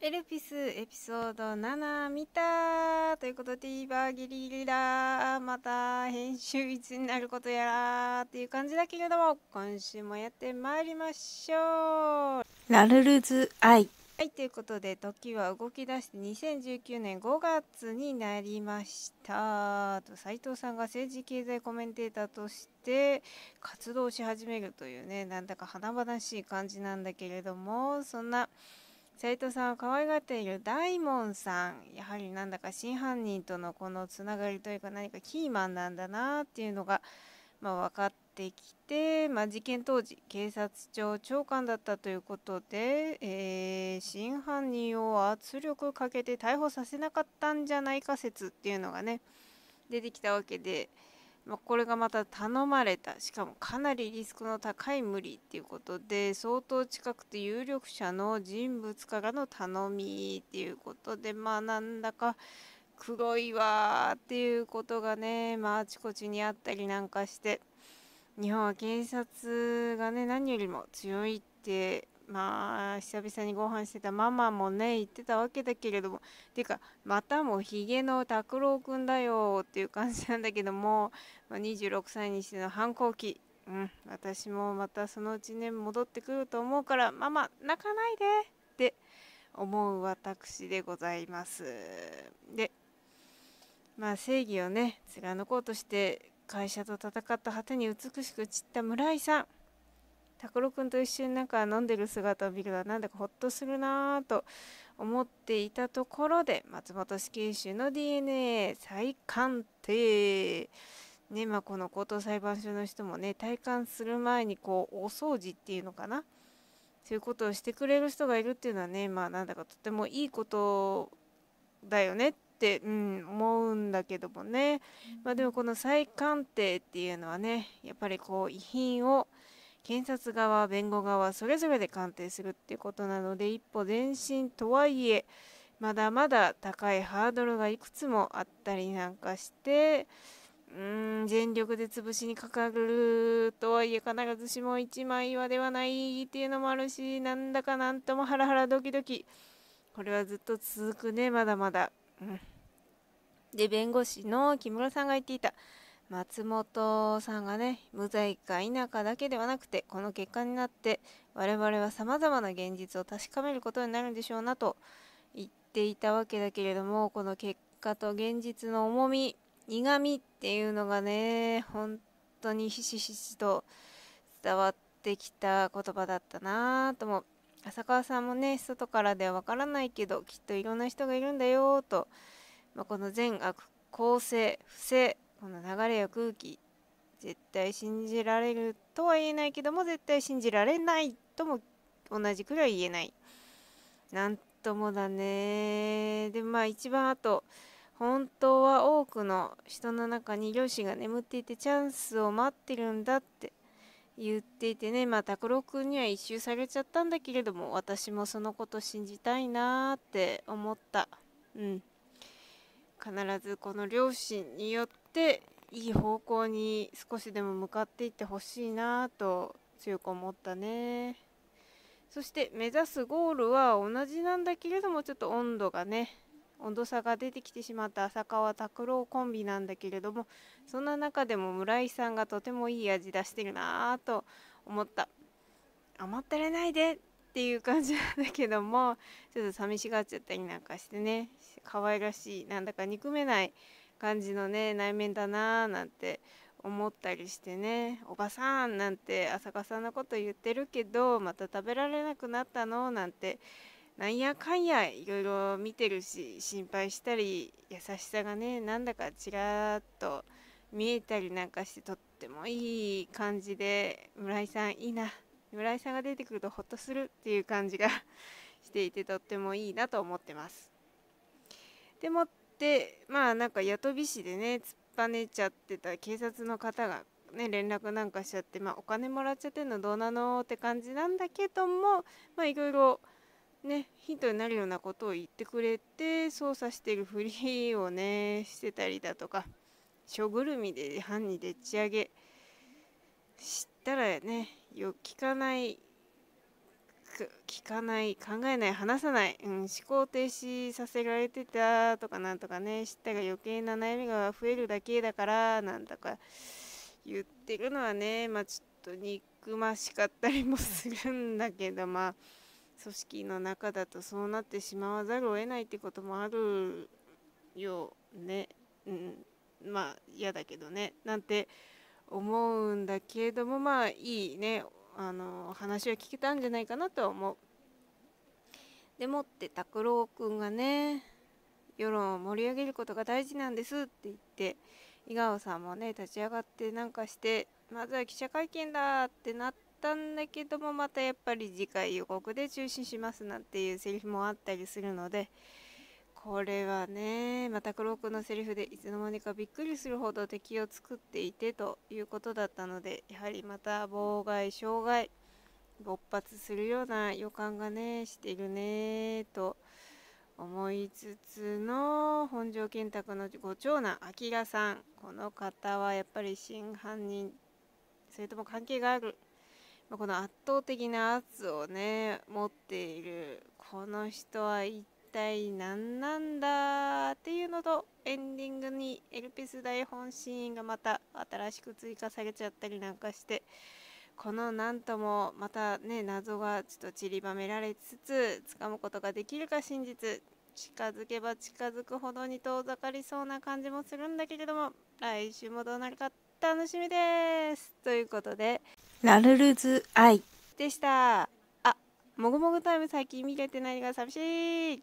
エルピスエピソード7見たということで TVer ギリギリだまた編集いつになることやらっていう感じだけれども今週もやってまいりましょうラルルズ愛はいということで時は動き出して2019年5月になりましたと斉藤さんが政治経済コメンテーターとして活動し始めるというねなんだか華々しい感じなんだけれどもそんな斉藤さんを可愛がっている大門さんやはりなんだか真犯人とのこのつながりというか何かキーマンなんだなっていうのが、まあ、分かってきて、まあ、事件当時警察庁長官だったということで、えー、真犯人を圧力かけて逮捕させなかったんじゃないか説っていうのがね出てきたわけで。まあ、これがまた頼まれたしかもかなりリスクの高い無理っていうことで相当近くて有力者の人物からの頼みっていうことでまあなんだか黒いわーっていうことがね、まあ、あちこちにあったりなんかして日本は警察がね何よりも強いってまあ久々にご飯してたママもね言ってたわけだけれどもていうかまたもひげの拓郎くんだよっていう感じなんだけども、まあ、26歳にしての反抗期うん私もまたそのうちね戻ってくると思うからママ泣かないでって思う私でございますでまあ正義をね貫こうとして会社と戦った果てに美しく散った村井さん拓郎くんと一緒になんか飲んでる姿を見るのはなんだかほっとするなぁと思っていたところで松本死刑囚の DNA 再鑑定ねまあ、この高等裁判所の人もね体感する前にこうお掃除っていうのかなそういうことをしてくれる人がいるっていうのはねまあなんだかとてもいいことだよねって、うん、思うんだけどもね、まあ、でもこの再鑑定っていうのはねやっぱりこう遺品を検察側弁護側それぞれで鑑定するっていうことなので一歩前進とはいえまだまだ高いハードルがいくつもあったりなんかしてうん全力で潰しにかかるとはいえ必ずしも一枚岩ではないっていうのもあるしなんだかなんともハラハラドキドキこれはずっと続くねまだまだ。うん、で弁護士の木村さんが言っていた松本さんがね無罪か否かだけではなくてこの結果になって我々はさまざまな現実を確かめることになるんでしょうなと言っていたわけだけれどもこの結果と現実の重み苦みっていうのがね本当にひしひしと伝わってきた言葉だったなとも浅川さんもね外からではわからないけどきっといろんな人がいるんだよと、まあ、この善悪公正不正この流れや空気絶対信じられるとは言えないけども絶対信じられないとも同じくらい言えないなんともだねでまあ一番あと本当は多くの人の中に両親が眠っていてチャンスを待ってるんだって言っていてねまあ拓郎君には一周されちゃったんだけれども私もそのこと信じたいなーって思ったうん必ずこの両親によっていい方向に少しでも向かっていってほしいなと強く思ったねそして目指すゴールは同じなんだけれどもちょっと温度がね温度差が出てきてしまった浅川拓郎コンビなんだけれどもそんな中でも村井さんがとてもいい味出してるなと思った余ったれないでっていう感じなんだけどもちょっと寂しがっちゃったりなんかしてね可愛らしいなんだか憎めない感じのね内面だなーなんて思ったりしてね「おばさん」なんて浅香さんのこと言ってるけどまた食べられなくなったのなんてなんやかんやいろいろ見てるし心配したり優しさがねなんだかちらっと見えたりなんかしてとってもいい感じで村井さんいいな村井さんが出てくるとほっとするっていう感じが していてとってもいいなと思ってます。でもっってまあなんか八飛市でね突っぱねちゃってた警察の方がね、連絡なんかしちゃって、まあ、お金もらっちゃってんのどうなのって感じなんだけども、まあ、いろいろ、ね、ヒントになるようなことを言ってくれて捜査してるふりをねしてたりだとか書ぐるみで犯人でっち上げしたらねよく聞かないく聞かない考えない話さない、うん、思考停止させられてたとかなんとかね知ったが余計な悩みが増えるだけだからなんだか言ってるのはねまあちょっと憎ましかったりもするんだけどまあ組織の中だとそうなってしまわざるを得ないってこともあるよね、うん、まあ嫌だけどねなんて思うんだけれどもまあいいねあの話を聞けたんじゃないかなとは思うでもって拓郎くんがね世論を盛り上げることが大事なんですって言って井川さんもね立ち上がってなんかしてまずは記者会見だってなったんだけどもまたやっぱり次回予告で中止しますなんていうセリフもあったりするのでこれはねまた黒子のセリフでいつの間にかびっくりするほど敵を作っていてということだったのでやはりまた妨害障害勃発するような予感がねしているねと思いつつの本庄健太君のご長男明さんこの方はやっぱり真犯人それとも関係があるこの圧倒的な圧をね持っているこの人は一体何なんだっていうのとエンディングにエルピス台本シーンがまた新しく追加されちゃったりなんかしてこのなんともまたね謎がちょっと散りばめられつつつかむことができるか真実近づけば近づくほどに遠ざかりそうな感じもするんだけれども来週もどうなるか楽しみですということで「ラルルズイ」でしたあもぐもぐタイム最近見れてないが寂しい